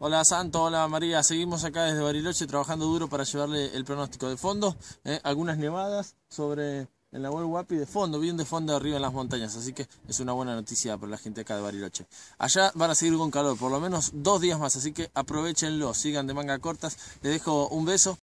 Hola Santo, hola María, seguimos acá desde Bariloche trabajando duro para llevarle el pronóstico de fondo, ¿eh? algunas nevadas sobre el la guapi de fondo, bien de fondo arriba en las montañas, así que es una buena noticia para la gente acá de Bariloche. Allá van a seguir con calor, por lo menos dos días más, así que aprovechenlo, sigan de manga cortas, les dejo un beso